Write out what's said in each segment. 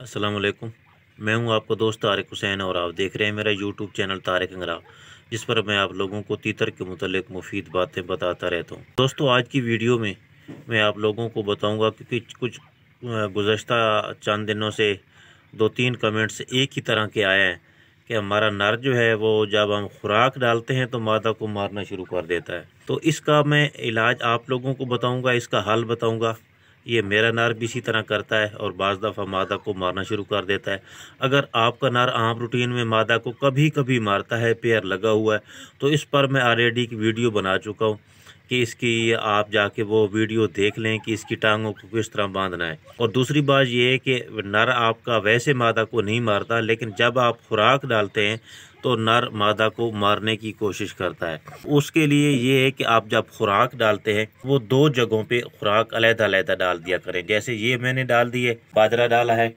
असलम मैं हूं आपका दोस्त तारिक हुसैन और आप देख रहे हैं मेरा यूट्यूब चैनल तारिक अंगरा जिस पर मैं आप लोगों को तीतर के मतलब मुफीद बातें बताता रहता हूं दोस्तों आज की वीडियो में मैं आप लोगों को बताऊंगा क्योंकि कुछ गुजशत चंद दिनों से दो तीन कमेंट्स एक ही तरह के आए हैं कि हमारा नर जो है वो जब हम खुराक डालते हैं तो मादा को मारना शुरू कर देता है तो इसका मैं इलाज आप लोगों को बताऊँगा इसका हल बताऊँगा ये मेरा नार भी इसी तरह करता है और बाज़ दफ़ा मादा को मारना शुरू कर देता है अगर आपका नार आम रूटीन में मादा को कभी कभी मारता है पेयर लगा हुआ है तो इस पर मैं ऑलरेडी एक वीडियो बना चुका हूँ कि इसकी आप जाके वो वीडियो देख लें कि इसकी टांगों को किस तरह बांधना है और दूसरी बात यह है कि नर आपका वैसे मादा को नहीं मारता लेकिन जब आप खुराक डालते हैं तो नर मादा को मारने की कोशिश करता है उसके लिए ये है कि आप जब खुराक डालते हैं वो दो जगहों पे खुराक अलहदा अलहदा डाल दिया करें जैसे ये मैंने डाल दी है बाजरा डाला है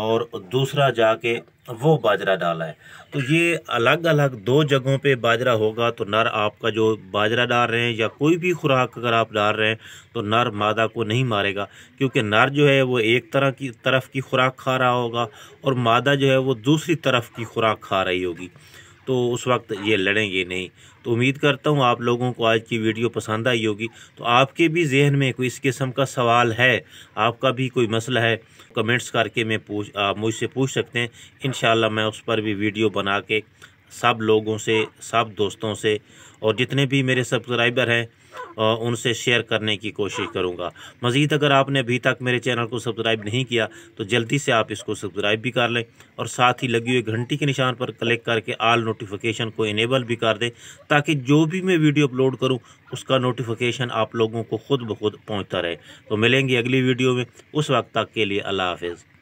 और दूसरा जाके वो बाजरा डाला है तो ये अलग अलग दो जगहों पे बाजरा होगा तो नर आपका जो बाजरा डाल रहे हैं या कोई भी खुराक अगर आप डाल रहे हैं तो नर मादा को नहीं मारेगा क्योंकि नर जो है वो एक तरह की तरफ की खुराक खा रहा होगा और मादा जो है वो दूसरी तरफ की खुराक खा रही होगी तो उस वक्त ये लड़ेंगे नहीं तो उम्मीद करता हूँ आप लोगों को आज की वीडियो पसंद आई होगी तो आपके भी जहन में कोई इस किस्म का सवाल है आपका भी कोई मसला है कमेंट्स करके मैं पूछ आप मुझसे पूछ सकते हैं इन मैं उस पर भी वीडियो बना के सब लोगों से सब दोस्तों से और जितने भी मेरे सब्सक्राइबर हैं उनसे शेयर करने की कोशिश करूँगा मज़ीद अगर आपने अभी तक मेरे चैनल को सब्सक्राइब नहीं किया तो जल्दी से आप इसको सब्सक्राइब भी कर लें और साथ ही लगी हुई घंटी के निशान पर क्लिक करके आल नोटिफिकेशन को इनेबल भी कर दें ताकि जो भी मैं वीडियो अपलोड करूँ उसका नोटिफिकेशन आप लोगों को खुद ब खुद पहुँचता रहे तो मिलेंगे अगली वीडियो में उस वक्त तक के लिए अल्लाह हाफिज़